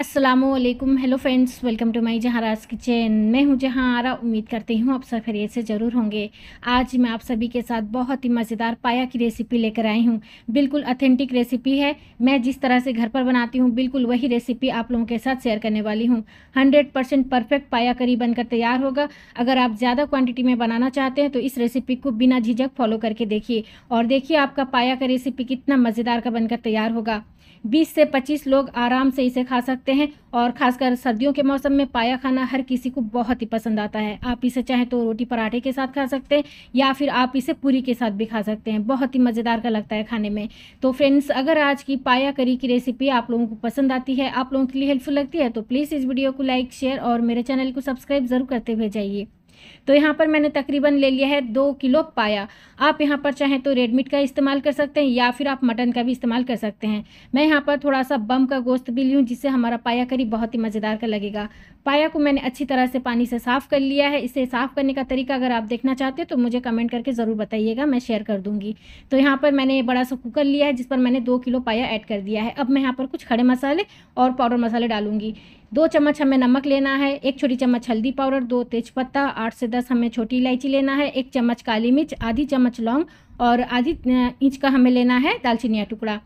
Aslam hello friends welcome to my Jahanraj kitchen मैं हूँ जहाँ आरा उम्मीद करती हूँ आप सब खैरियत से ज़रूर होंगे आज मैं आप सभी के साथ बहुत ही मज़ेदार पाया की रेसिपी लेकर आई हूँ बिल्कुल अथेंटिक रेसिपी है मैं जिस तरह से घर पर बनाती हूँ बिल्कुल वही रेसिपी आप लोगों के साथ शेयर करने वाली हूँ हंड्रेड परसेंट परफेक्ट पाया करी बनकर तैयार होगा अगर आप ज़्यादा क्वान्टिटी में बनाना चाहते हैं तो इस रेसिपी को बिना झिझक फॉलो करके देखिए और देखिए आपका पाया का रेसिपी कितना मज़ेदार का बनकर तैयार होगा 20 से 25 लोग आराम से इसे खा सकते हैं और खासकर सर्दियों के मौसम में पाया खाना हर किसी को बहुत ही पसंद आता है आप इसे चाहें तो रोटी पराठे के साथ खा सकते हैं या फिर आप इसे पूरी के साथ भी खा सकते हैं बहुत ही मज़ेदार का लगता है खाने में तो फ्रेंड्स अगर आज की पाया करी की रेसिपी आप लोगों को पसंद आती है आप लोगों के लिए हेल्पफुल लगती है तो प्लीज़ इस वीडियो को लाइक शेयर और मेरे चैनल को सब्सक्राइब ज़रूर करते हुए जाइए तो यहाँ पर मैंने तकरीबन ले लिया है दो किलो पाया आप यहाँ पर चाहें तो रेडमीट का इस्तेमाल कर सकते हैं या फिर आप मटन का भी इस्तेमाल कर सकते हैं मैं यहाँ पर थोड़ा सा बम का गोश्त भी लूँ जिससे हमारा पाया करी बहुत ही मज़ेदार का लगेगा पाया को मैंने अच्छी तरह से पानी से साफ़ कर लिया है इसे साफ़ करने का तरीका अगर आप देखना चाहते हो तो मुझे कमेंट करके ज़रूर बताइएगा मैं शेयर कर दूँगी तो यहाँ पर मैंने बड़ा सा कुकर लिया है जिस पर मैंने दो किलो पाया ऐड कर दिया है अब मैं यहाँ पर कुछ खड़े मसाले और पाउडर मसाले डालूंगी दो चम्मच हमें नमक लेना है एक छोटी चम्मच हल्दी पाउडर दो तेजपत्ता आठ से दस हमें छोटी इलायची लेना है एक चम्मच काली मिर्च आधी चम्मच लौंग और आधी इंच का हमें लेना है दालचीनी का टुकड़ा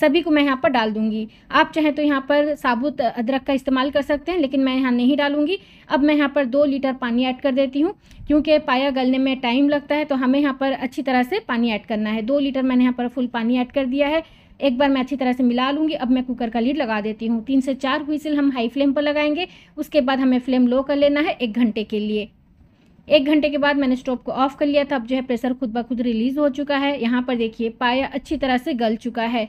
सभी को मैं यहाँ पर डाल दूंगी आप चाहें तो यहाँ पर साबुत अदरक का इस्तेमाल कर सकते हैं लेकिन मैं यहाँ नहीं डालूंगी अब मैं यहाँ पर दो लीटर पानी ऐड कर देती हूँ क्योंकि पाया गलने में टाइम लगता है तो हमें यहाँ पर अच्छी तरह से पानी ऐड करना है दो लीटर मैंने यहाँ पर फुल पानी ऐड कर दिया है एक बार मैं अच्छी तरह से मिला लूँगी अब मैं कुकर का लीड लगा देती हूँ तीन से चार हुईसिल हम हाई फ्लेम पर लगाएंगे उसके बाद हमें फ्लेम लो कर लेना है एक घंटे के लिए एक घंटे के बाद मैंने स्टोव को ऑफ कर लिया था अब जो है प्रेशर खुद ब खुद रिलीज़ हो चुका है यहाँ पर देखिए पाया अच्छी तरह से गल चुका है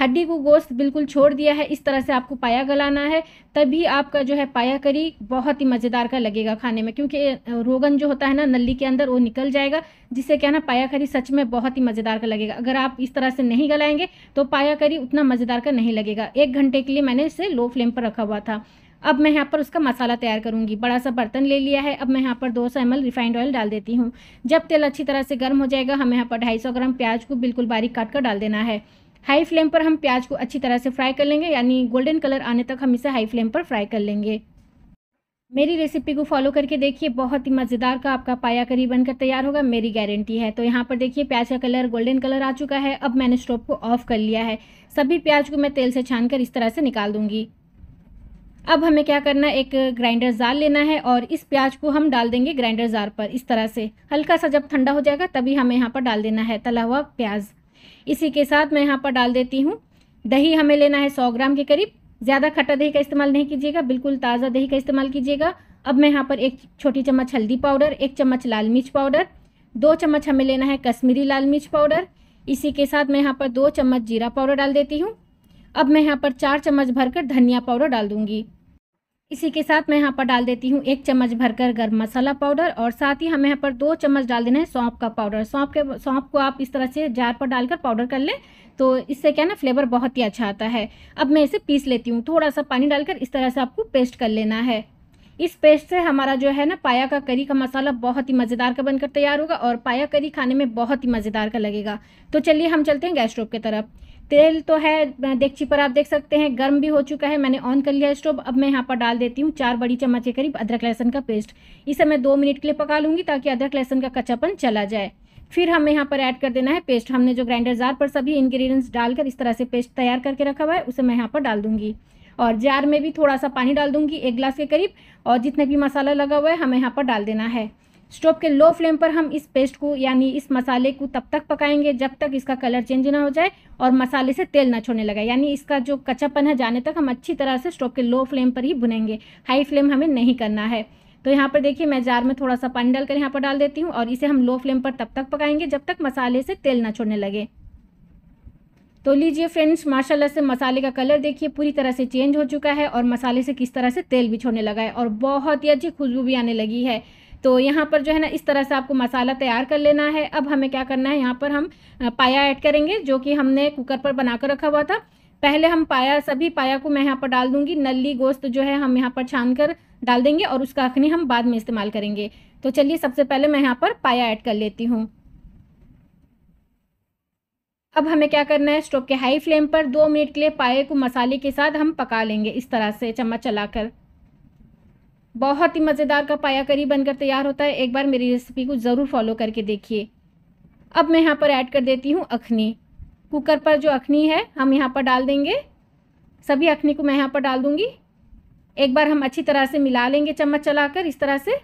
हड्डी को गोश्त बिल्कुल छोड़ दिया है इस तरह से आपको पाया गलाना है तभी आपका जो है पाया करी बहुत ही मज़ेदार का लगेगा खाने में क्योंकि रोगन जो होता है ना नली के अंदर वो निकल जाएगा जिससे क्या ना पाया करी सच में बहुत ही मज़ेदार का लगेगा अगर आप इस तरह से नहीं गलाएंगे तो पाया करी उतना मज़ेदार का नहीं लगेगा एक घंटे के लिए मैंने इसे लो फ्लेम पर रखा हुआ था अब मैं यहाँ पर उसका मसाला तैयार करूँगी बड़ा सा बर्तन ले लिया है अब मैं यहाँ पर दो सौ एम रिफाइंड ऑयल डाल देती हूँ जब तेल अच्छी तरह से गर्म हो जाएगा हमें यहाँ पर ढाई सौ ग्राम प्याज को बिल्कुल बारीक काट कर डाल देना है हाई फ्लेम पर हम प्याज को अच्छी तरह से फ्राई कर लेंगे यानी गोल्डन कलर आने तक हम इसे हाई फ्लेम पर फ्राई कर लेंगे मेरी रेसिपी को फॉलो करके देखिए बहुत ही मज़ेदार का आपका पाया करी बनकर तैयार होगा मेरी गारंटी है तो यहाँ पर देखिए प्याज का कलर गोल्डन कलर आ चुका है अब मैंने स्टोव को ऑफ कर लिया है सभी प्याज को मैं तेल से कर इस तरह से निकाल दूंगी अब हमें क्या करना है एक ग्राइंडर जार लेना है और इस प्याज को हम डाल देंगे ग्राइंडर जार पर इस तरह से हल्का सा जब ठंडा हो जाएगा तभी हमें यहाँ पर डाल देना है तला हुआ प्याज इसी के साथ मैं यहाँ पर डाल देती हूँ दही हमें लेना है सौ ग्राम के करीब ज़्यादा खट्टा दही का इस्तेमाल नहीं कीजिएगा बिल्कुल ताज़ा दही का इस्तेमाल कीजिएगा अब मैं यहाँ पर एक छोटी चम्मच हल्दी पाउडर एक चम्मच लाल मिर्च पाउडर दो चम्मच हमें लेना है कश्मीरी लाल मिर्च पाउडर इसी के साथ मैं यहाँ पर दो चम्मच जीरा पाउडर डाल देती हूँ अब मैं यहाँ पर चार चम्मच भरकर धनिया पाउडर डाल दूँगी इसी के साथ मैं यहाँ पर डाल देती हूँ एक चम्मच भरकर गर्म मसाला पाउडर और साथ ही हमें यहाँ पर दो चम्मच डाल देना है सौंप का पाउडर सौंप के सौंप को आप इस तरह से जार पर डालकर पाउडर कर लें तो इससे क्या ना फ्लेवर बहुत ही अच्छा आता है अब मैं इसे पीस लेती हूँ थोड़ा सा पानी डालकर इस तरह से आपको पेस्ट कर लेना है इस पेस्ट से हमारा जो है ना पाया का करी का मसाला बहुत ही मज़ेदार का बनकर तैयार होगा और पाया करी खाने में बहुत ही मज़ेदार का लगेगा तो चलिए हम चलते हैं गैस स्टोव की तरफ तेल तो है देखची पर आप देख सकते हैं गर्म भी हो चुका है मैंने ऑन कर लिया स्टोव अब मैं यहाँ पर डाल देती हूँ चार बड़ी चम्मच के करीब अदरक लहसन का पेस्ट इसे मैं दो मिनट के लिए पका लूँगी ताकि अदरक लहसन का कच्चापन चला जाए फिर हमें यहाँ पर ऐड कर देना है पेस्ट हमने जो ग्राइंडर जार पर सभी इंग्रेडिएंट्स डालकर इस तरह से पेस्ट तैयार करके रखा हुआ है उसे मैं यहाँ पर डाल दूँगी और जार में भी थोड़ा सा पानी डाल दूँगी एक गिलास के करीब और जितने भी मसाला लगा हुआ है हमें यहाँ पर डाल देना है स्टोव के लो फ्लेम पर हम इस पेस्ट को यानी इस मसाले को तब तक पकाएंगे जब तक इसका कलर चेंज ना हो जाए और मसाले से तेल ना छोड़ने लगा यानी इसका जो कच्चापन है जाने तक हम अच्छी तरह से स्टोव के लो फ्लेम पर ही भुनेंगे हाई फ्लेम हमें नहीं करना है तो यहाँ पर देखिए मैं जार में थोड़ा सा पानी डालकर यहाँ पर डाल देती हूँ और इसे हम लो फ्लेम पर तब तक पकाएंगे जब तक मसाले से तेल ना छोड़ने लगे तो लीजिए फ्रेंड्स माशाल्लाह से मसाले का कलर देखिए पूरी तरह से चेंज हो चुका है और मसाले से किस तरह से तेल भी छोड़ने लगा है और बहुत ही अच्छी खुशबू भी आने लगी है तो यहाँ पर जो है ना इस तरह से आपको मसाला तैयार कर लेना है अब हमें क्या करना है यहाँ पर हम पाया ऐड करेंगे जो कि हमने कुकर पर बना कर रखा हुआ था पहले हम पाया सभी पाया को मैं यहाँ पर डाल दूंगी नली गोश्त जो है हम यहाँ पर छान कर डाल देंगे और उसका अखनी हम बाद में इस्तेमाल करेंगे तो चलिए सबसे पहले मैं यहाँ पर पाया ऐड कर लेती हूँ अब हमें क्या करना है स्टोव के हाई फ्लेम पर दो मिनट के लिए पाए को मसाले के साथ हम पका लेंगे इस तरह से चम्मच चलाकर बहुत ही मज़ेदार का पाया करी बनकर तैयार होता है एक बार मेरी रेसिपी को ज़रूर फॉलो करके देखिए अब मैं यहाँ पर ऐड कर देती हूँ अखनी कुकर पर जो अखनी है हम यहाँ पर डाल देंगे सभी अखनी को मैं यहाँ पर डाल दूँगी एक बार हम अच्छी तरह से मिला लेंगे चम्मच चलाकर इस तरह से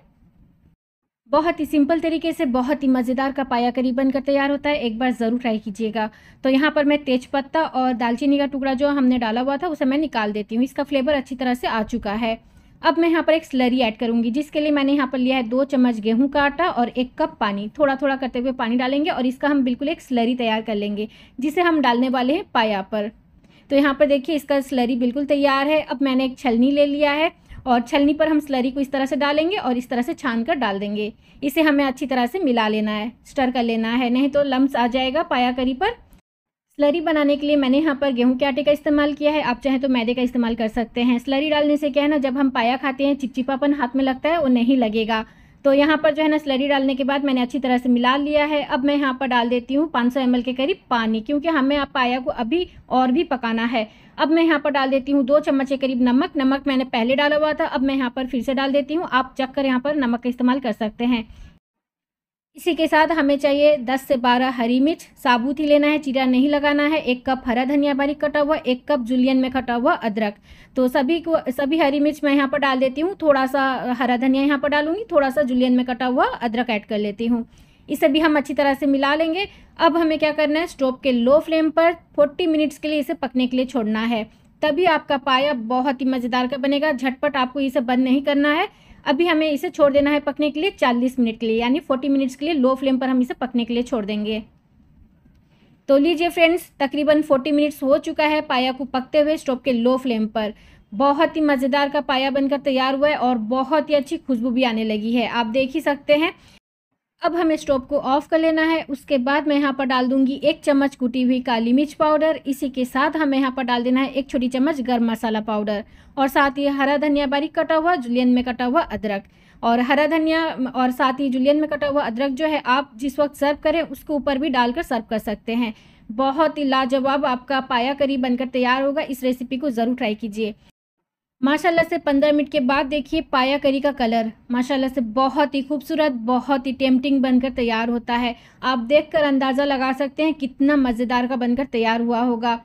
बहुत ही सिंपल तरीके से बहुत ही मज़ेदार का पाया करी बनकर तैयार होता है एक बार ज़रूर ट्राई कीजिएगा तो यहाँ पर मैं तेज़पत्ता और दालचीनी का टुकड़ा जो हमने डाला हुआ था उसे मैं निकाल देती हूँ इसका फ्लेवर अच्छी तरह से आ चुका है अब मैं यहाँ पर एक स्लरी ऐड करूँगी जिसके लिए मैंने यहाँ पर लिया है दो चम्मच गेहूं का आटा और एक कप पानी थोड़ा थोड़ा करते हुए पानी डालेंगे और इसका हम बिल्कुल एक स्लरी तैयार कर लेंगे जिसे हम डालने वाले हैं पाया पर तो यहाँ पर देखिए इसका स्लरी बिल्कुल तैयार है अब मैंने एक छलनी ले लिया है और छलनी पर हम स्लरी को इस तरह से डालेंगे और इस तरह से छान कर डाल देंगे इसे हमें अच्छी तरह से मिला लेना है स्टर कर लेना है नहीं तो लम्ब आ जाएगा पाया करी पर स्लरी बनाने के लिए मैंने यहाँ पर गेहूं के आटे का इस्तेमाल किया है आप चाहें तो मैदे का इस्तेमाल कर सकते हैं स्लरी डालने से क्या है ना जब हम पाया खाते हैं चिपचिपापन हाथ में लगता है वो नहीं लगेगा तो यहाँ पर जो है ना स्लरी डालने के बाद मैंने अच्छी तरह से मिला लिया है अब मैं यहाँ पर डाल देती हूँ 500 सौ के करीब पानी क्योंकि हमें आप पाया को अभी और भी पकाना है अब मैं यहाँ पर डाल देती हूँ दो चम्मच के करीब नमक नमक मैंने पहले डाला हुआ था अब मैं यहाँ पर फिर से डाल देती हूँ आप चक्कर यहाँ पर नमक का इस्तेमाल कर सकते हैं इसी के साथ हमें चाहिए 10 से 12 हरी मिर्च साबुत ही लेना है चीरा नहीं लगाना है एक कप हरा धनिया बारीक कटा हुआ एक कप जुलियन में कटा हुआ अदरक तो सभी को सभी हरी मिर्च मैं यहाँ पर डाल देती हूँ थोड़ा सा हरा धनिया यहाँ पर डालूंगी थोड़ा सा जुलियन में कटा हुआ अदरक ऐड कर लेती हूँ इसे भी हम अच्छी तरह से मिला लेंगे अब हमें क्या करना है स्टोव के लो फ्लेम पर फोर्टी मिनट्स के लिए इसे पकने के लिए छोड़ना है तभी आपका पाया बहुत ही मज़ेदार का बनेगा झटपट आपको इसे बंद नहीं करना है अभी हमें इसे छोड़ देना है पकने के लिए चालीस मिनट के लिए यानी फोर्टी मिनट्स के लिए लो फ्लेम पर हम इसे पकने के लिए छोड़ देंगे तो लीजिए फ्रेंड्स तकरीबन फोर्टी मिनट्स हो चुका है पाया को पकते हुए स्टोव के लो फ्लेम पर बहुत ही मज़ेदार का पाया बनकर तैयार हुआ है और बहुत ही अच्छी खुशबू भी आने लगी है आप देख ही सकते हैं अब हमें स्टोव को ऑफ कर लेना है उसके बाद मैं यहाँ पर डाल दूंगी एक चम्मच कुटी हुई काली मिर्च पाउडर इसी के साथ हमें यहाँ पर डाल देना है एक छोटी चम्मच गर्म मसाला पाउडर और साथ ही हरा धनिया बारीक कटा हुआ जुलियन में कटा हुआ अदरक और हरा धनिया और साथ ही जुलियन में कटा हुआ अदरक जो है आप जिस वक्त सर्व करें उसके ऊपर भी डालकर सर्व कर सकते हैं बहुत ही लाजवाब आपका पाया करी बनकर तैयार होगा इस रेसिपी को ज़रूर ट्राई कीजिए माशाल्लाह से पंद्रह मिनट के बाद देखिए पाया करी का कलर माशाल्लाह से बहुत ही खूबसूरत बहुत ही टेम्पटिंग बनकर तैयार होता है आप देखकर अंदाज़ा लगा सकते हैं कितना मज़ेदार का बनकर तैयार हुआ होगा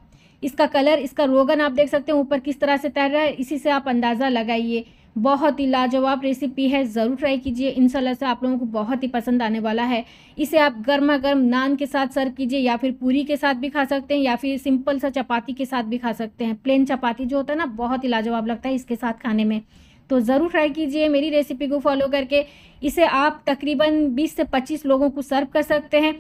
इसका कलर इसका रोगन आप देख सकते हैं ऊपर किस तरह से तैर रहा है इसी से आप अंदाज़ा लगाइए बहुत ही लाजवाब रेसिपी है ज़रूर ट्राई कीजिए इन से आप लोगों को बहुत ही पसंद आने वाला है इसे आप गर्मा गर्म नान के साथ सर्व कीजिए या फिर पूरी के साथ भी खा सकते हैं या फिर सिंपल सा चपाती के साथ भी खा सकते हैं प्लेन चपाती जो होता है ना बहुत ही लाजवाब लगता है इसके साथ खाने में तो ज़रूर ट्राई कीजिए मेरी रेसिपी को फॉलो करके इसे आप तकरीबन बीस से पच्चीस लोगों को सर्व कर सकते हैं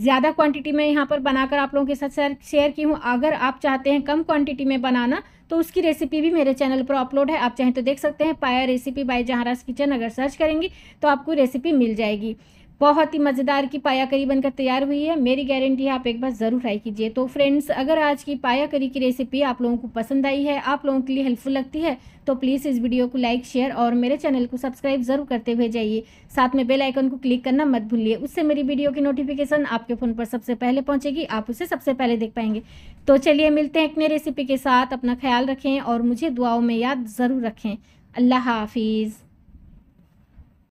ज़्यादा क्वांटिटी में यहाँ पर बनाकर आप लोगों के साथ शेयर की हूँ अगर आप चाहते हैं कम क्वांटिटी में बनाना तो उसकी रेसिपी भी मेरे चैनल पर अपलोड है आप चाहें तो देख सकते हैं paya recipe by Jahan kitchen अगर सर्च करेंगी तो आपको रेसिपी मिल जाएगी बहुत ही मज़ेदार की पाया करी बनकर तैयार हुई है मेरी गारंटी है आप एक बार ज़रूर ट्राई कीजिए तो फ्रेंड्स अगर आज की पाया करी की रेसिपी आप लोगों को पसंद आई है आप लोगों के लिए हेल्पफुल लगती है तो प्लीज़ इस वीडियो को लाइक शेयर और मेरे चैनल को सब्सक्राइब ज़रूर करते हुए जाइए साथ में बेल आइकन को क्लिक करना मत भूलिए उससे मेरी वीडियो की नोटिफिकेशन आपके फ़ोन पर सबसे पहले पहुँचेगी आप उसे सबसे पहले देख पाएंगे तो चलिए मिलते हैं एक नई रेसिपी के साथ अपना ख्याल रखें और मुझे दुआओं में याद ज़रूर रखें अल्लाह हाफिज़